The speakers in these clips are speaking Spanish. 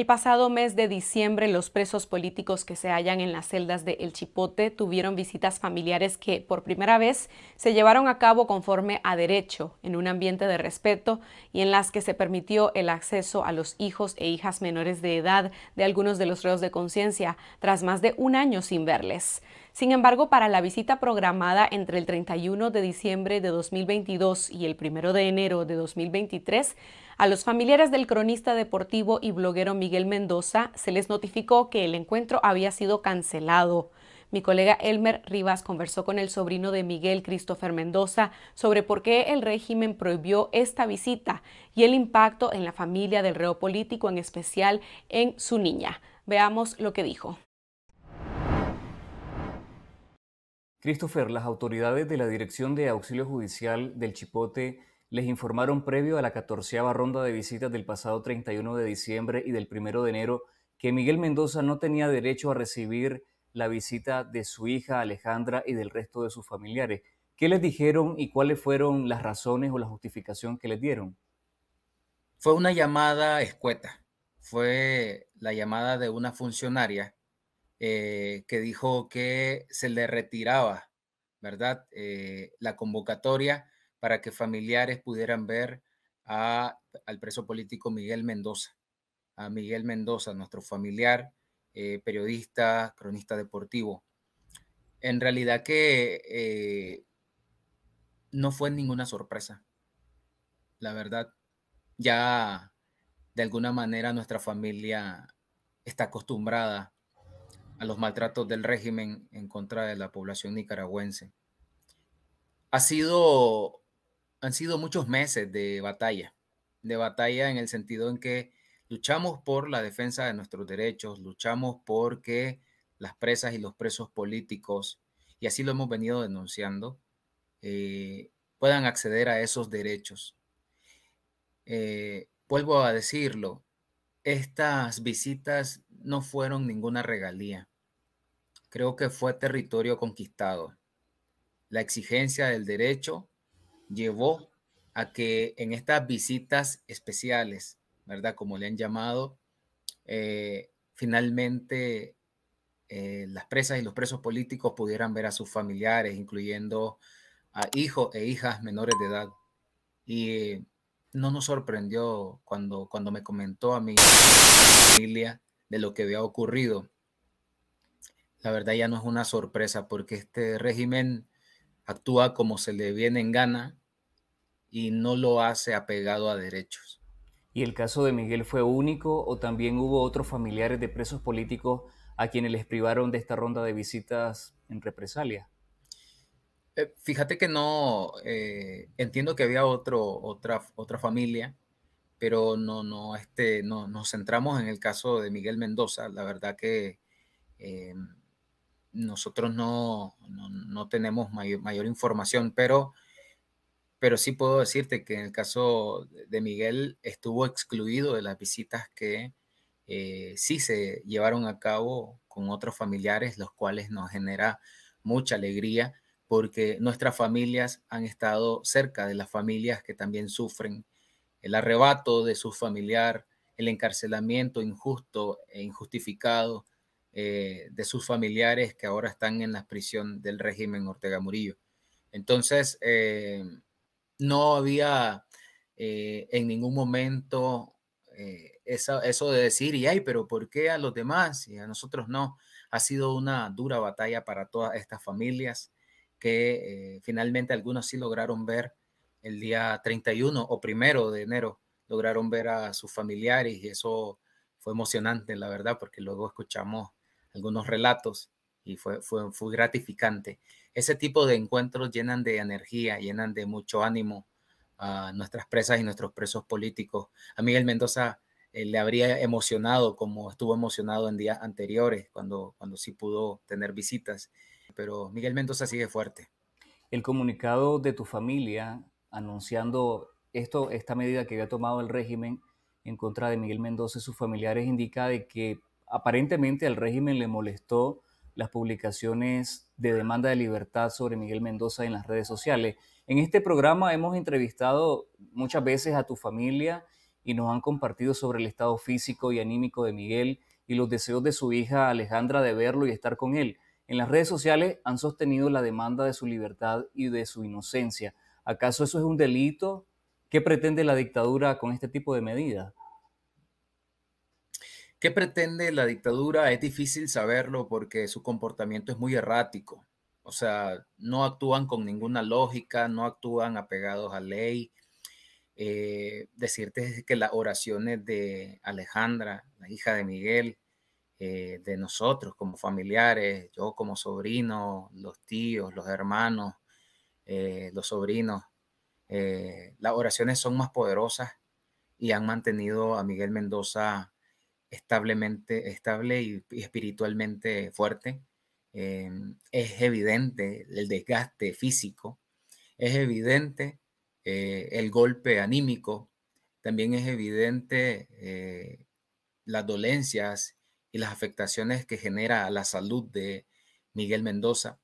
El pasado mes de diciembre, los presos políticos que se hallan en las celdas de El Chipote tuvieron visitas familiares que, por primera vez, se llevaron a cabo conforme a derecho, en un ambiente de respeto y en las que se permitió el acceso a los hijos e hijas menores de edad de algunos de los reos de conciencia, tras más de un año sin verles. Sin embargo, para la visita programada entre el 31 de diciembre de 2022 y el 1 de enero de 2023, a los familiares del cronista deportivo y bloguero Miguel Mendoza se les notificó que el encuentro había sido cancelado. Mi colega Elmer Rivas conversó con el sobrino de Miguel Christopher Mendoza sobre por qué el régimen prohibió esta visita y el impacto en la familia del reo político, en especial en su niña. Veamos lo que dijo. Christopher, las autoridades de la Dirección de Auxilio Judicial del Chipote les informaron previo a la catorceava ronda de visitas del pasado 31 de diciembre y del primero de enero que Miguel Mendoza no tenía derecho a recibir la visita de su hija Alejandra y del resto de sus familiares. ¿Qué les dijeron y cuáles fueron las razones o la justificación que les dieron? Fue una llamada escueta, fue la llamada de una funcionaria eh, que dijo que se le retiraba, ¿verdad? Eh, la convocatoria para que familiares pudieran ver a, al preso político Miguel Mendoza, a Miguel Mendoza, nuestro familiar, eh, periodista, cronista deportivo. En realidad que eh, no fue ninguna sorpresa, la verdad. Ya de alguna manera nuestra familia está acostumbrada a los maltratos del régimen en contra de la población nicaragüense. Ha sido han sido muchos meses de batalla, de batalla en el sentido en que luchamos por la defensa de nuestros derechos, luchamos por que las presas y los presos políticos, y así lo hemos venido denunciando, eh, puedan acceder a esos derechos. Eh, vuelvo a decirlo, estas visitas no fueron ninguna regalía. Creo que fue territorio conquistado. La exigencia del derecho llevó a que en estas visitas especiales, ¿verdad? Como le han llamado, eh, finalmente eh, las presas y los presos políticos pudieran ver a sus familiares, incluyendo a hijos e hijas menores de edad. Y no nos sorprendió cuando, cuando me comentó a mi familia de lo que había ocurrido. La verdad ya no es una sorpresa porque este régimen actúa como se le viene en gana y no lo hace apegado a derechos. ¿Y el caso de Miguel fue único o también hubo otros familiares de presos políticos a quienes les privaron de esta ronda de visitas en represalia? Eh, fíjate que no, eh, entiendo que había otro, otra, otra familia, pero no, no, este, no, nos centramos en el caso de Miguel Mendoza. La verdad que eh, nosotros no, no, no tenemos mayor, mayor información, pero pero sí puedo decirte que en el caso de Miguel estuvo excluido de las visitas que eh, sí se llevaron a cabo con otros familiares, los cuales nos genera mucha alegría porque nuestras familias han estado cerca de las familias que también sufren el arrebato de su familiar, el encarcelamiento injusto e injustificado eh, de sus familiares que ahora están en la prisión del régimen Ortega Murillo. Entonces, eh, no había eh, en ningún momento eh, eso de decir, y ay, pero ¿por qué a los demás y a nosotros no? Ha sido una dura batalla para todas estas familias que eh, finalmente algunos sí lograron ver el día 31 o primero de enero, lograron ver a sus familiares y eso fue emocionante, la verdad, porque luego escuchamos algunos relatos y fue, fue, fue gratificante ese tipo de encuentros llenan de energía, llenan de mucho ánimo a nuestras presas y nuestros presos políticos. A Miguel Mendoza eh, le habría emocionado como estuvo emocionado en días anteriores, cuando, cuando sí pudo tener visitas. Pero Miguel Mendoza sigue fuerte. El comunicado de tu familia anunciando esto, esta medida que había tomado el régimen en contra de Miguel Mendoza y sus familiares indica de que aparentemente al régimen le molestó las publicaciones de demanda de libertad sobre Miguel Mendoza en las redes sociales. En este programa hemos entrevistado muchas veces a tu familia y nos han compartido sobre el estado físico y anímico de Miguel y los deseos de su hija Alejandra de verlo y estar con él. En las redes sociales han sostenido la demanda de su libertad y de su inocencia. ¿Acaso eso es un delito? ¿Qué pretende la dictadura con este tipo de medidas? ¿Qué pretende la dictadura? Es difícil saberlo porque su comportamiento es muy errático. O sea, no actúan con ninguna lógica, no actúan apegados a ley. Eh, decirte que las oraciones de Alejandra, la hija de Miguel, eh, de nosotros como familiares, yo como sobrino, los tíos, los hermanos, eh, los sobrinos, las oraciones son más poderosas y han mantenido a Miguel Mendoza establemente, estable y, espiritualmente fuerte. Em, es evidente el desgaste físico, es evidente eh, el golpe anímico, también es evidente eh, las dolencias y las afectaciones que genera la salud de Miguel Mendoza.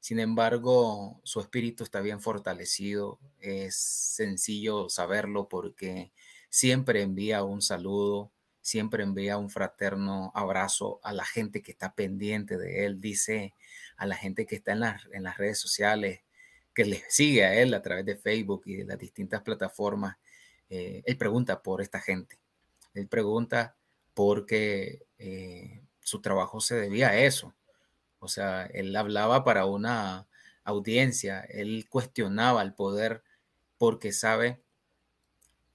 Sin embargo, su espíritu está bien fortalecido, es sencillo saberlo porque siempre envía un saludo siempre envía un fraterno abrazo a la gente que está pendiente de él, dice a la gente que está en, las, redes sociales, que le sigue a él a través de Facebook y de las distintas plataformas. Eh, él pregunta por esta gente, él pregunta porque eh, su trabajo se debía a eso. O sea, él hablaba para una audiencia, él cuestionaba el poder porque sabe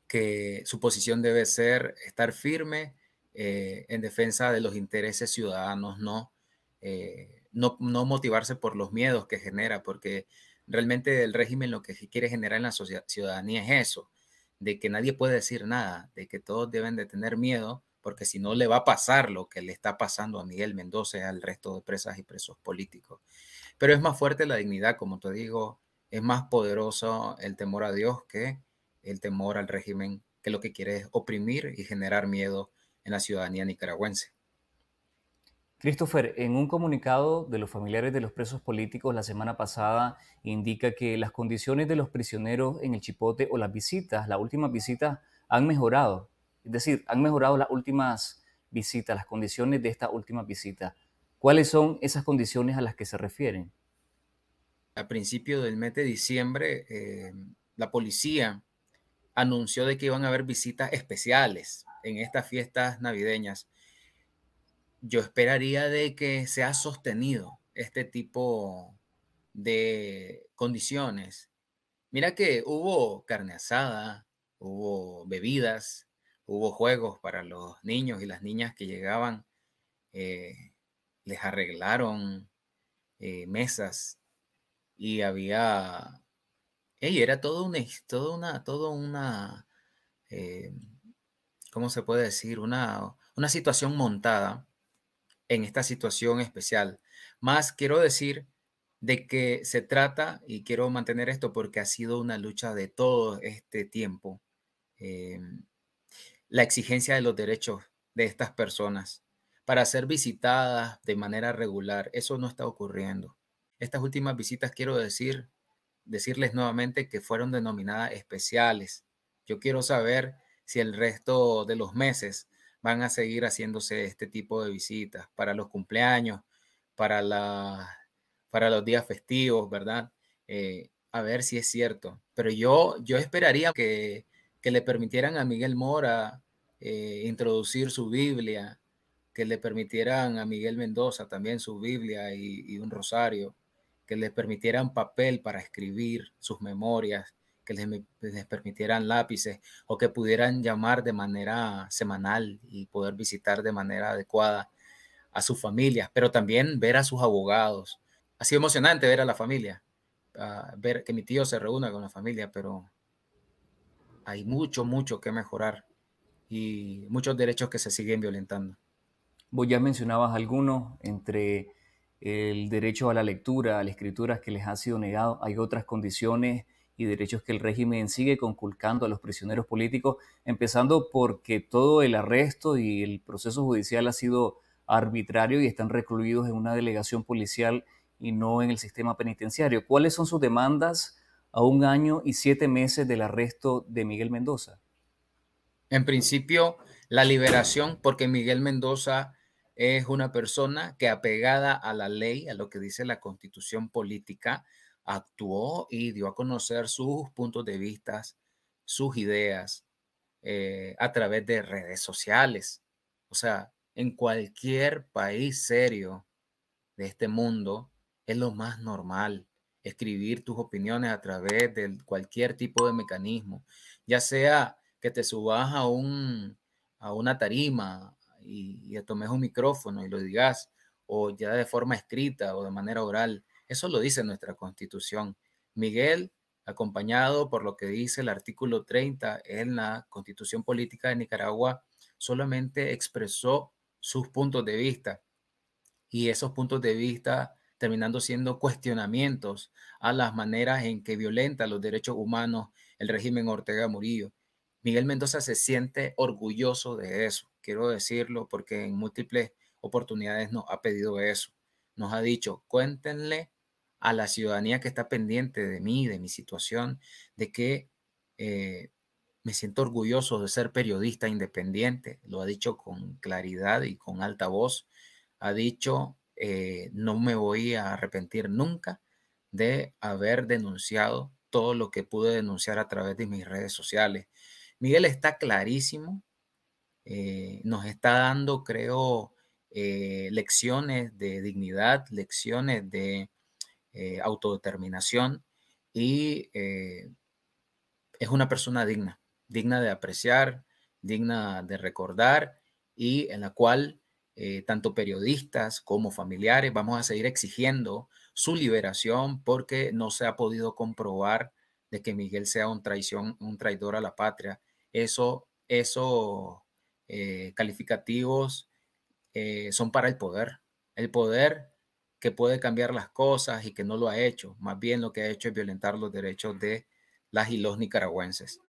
que su posición debe ser estar firme eh, en defensa de los intereses ciudadanos, eh, no, no, motivarse por los miedos que genera, porque realmente el régimen lo que quiere generar en la ciudadanía es eso, de que nadie puede decir nada, de que todos deben de tener miedo, porque si no le va a pasar lo que le está pasando a Miguel Mendoza al resto de presas y presos políticos. Pero es más fuerte la dignidad, como te digo, es más poderoso el temor a Dios que el temor al régimen que lo que quiere es oprimir y generar miedo en la ciudadanía nicaragüense. Christopher, en un comunicado de los familiares de los presos políticos la semana pasada indica que las condiciones de los prisioneros en el Chipote o las visitas, las últimas visitas, han mejorado. Es decir, han mejorado las últimas visitas, las condiciones de esta última visita. ¿Cuáles son esas condiciones a las que se refieren? A principio del mes de diciembre, eh, la policía anunció de que iban a haber visitas especiales en estas fiestas navideñas. Yo esperaría de que se ha sostenido este tipo de condiciones. Mira que hubo carne asada, hubo bebidas, hubo juegos para los niños y las niñas que llegaban. Eh, les arreglaron eh, mesas y había era todo una, todo una, todo eh, una, ¿cómo se puede decir? Una, situación montada en esta situación especial. Más quiero decir de que se trata, y quiero mantener esto porque ha sido una lucha de todo este tiempo, eh, la exigencia de los derechos de estas personas para ser visitadas de manera regular. Eso no está ocurriendo. Estas últimas visitas, quiero decir, decirles nuevamente que fueron denominadas especiales. Yo quiero saber si el resto de los meses van a seguir haciéndose este tipo de visitas para los cumpleaños, para, la, para los días festivos, ¿verdad? Eh, a ver si es cierto. Pero yo, yo esperaría que, le permitieran a Miguel Mora eh, introducir su Biblia, que le permitieran a Miguel Mendoza también su Biblia y un rosario que les permitieran papel para escribir sus memorias, que les, permitieran lápices o que pudieran llamar de manera semanal y poder visitar de manera adecuada a sus familias, pero también ver a sus abogados. Ha sido emocionante ver a la familia, ah, ver que mi tío se reúna con la familia, pero hay mucho, mucho que mejorar y muchos derechos que se siguen violentando. Vos ya mencionabas algunos entre el derecho a la lectura, a la escritura que les ha sido negado, hay otras condiciones y derechos que el régimen sigue conculcando a los prisioneros políticos, empezando porque todo el arresto y el proceso judicial ha sido arbitrario y están recluidos en una delegación policial y no en el sistema penitenciario. ¿Cuáles son sus demandas a un año y siete meses del arresto de Miguel Mendoza? En principio, la liberación, porque Miguel Mendoza es una persona que apegada a la ley, a lo que dice la constitución política, actuó y dio a conocer sus puntos de vista, sus ideas eh, a través de redes sociales. O sea, en cualquier país serio de este mundo es lo más normal escribir tus opiniones a través de cualquier tipo de mecanismo, ya sea que te subas a, un, a una tarima y, tomes un micrófono y lo digas, o ya de forma escrita o de manera oral. Eso lo dice nuestra constitución. Miguel, acompañado por lo que dice el artículo 30 en la constitución política de Nicaragua, solamente expresó sus puntos de vista y esos puntos de vista terminando siendo cuestionamientos a las maneras en que violenta los derechos humanos el régimen Ortega Murillo. Miguel Mendoza se siente orgulloso de eso, quiero decirlo, porque en múltiples oportunidades nos ha pedido eso. Nos ha dicho, cuéntenle a la ciudadanía que está pendiente de mí, de mi situación, de que eh, me siento orgulloso de ser periodista independiente. Lo ha dicho con claridad y con alta voz. Ha dicho, eh, no me voy a arrepentir nunca de haber denunciado todo lo que pude denunciar a través de mis redes sociales. Miguel está clarísimo, eh, nos está dando, creo, eh, lecciones de dignidad, lecciones de eh, autodeterminación y es una persona digna, digna de apreciar, digna de recordar y en la cual tanto periodistas como familiares vamos a seguir exigiendo su liberación porque no se ha podido comprobar de que Miguel sea un, traición, un traidor a la patria eso, esos eh, calificativos eh, son para el poder. El poder que puede cambiar las cosas y que no lo ha hecho. Más bien lo que ha hecho es violentar los derechos de las y los nicaragüenses.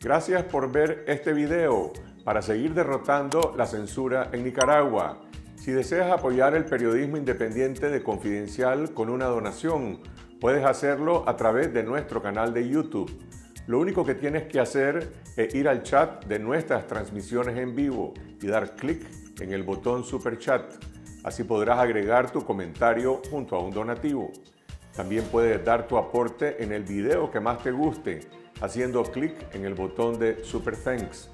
Gracias por ver este video. Para seguir derrotando la censura en Nicaragua, si deseas apoyar el periodismo independiente de Confidencial con una donación, puedes hacerlo a través de nuestro canal de YouTube. Lo único que tienes que hacer es ir al chat de nuestras transmisiones en vivo y dar clic en el botón Super Chat. Así podrás agregar tu comentario junto a un donativo. También puedes dar tu aporte en el video que más te guste haciendo clic en el botón de Super Thanks,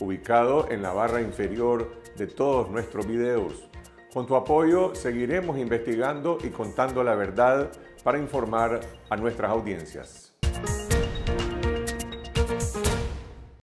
ubicado en la barra inferior de todos nuestros videos. Con tu apoyo seguiremos investigando y contando la verdad para informar a nuestras audiencias.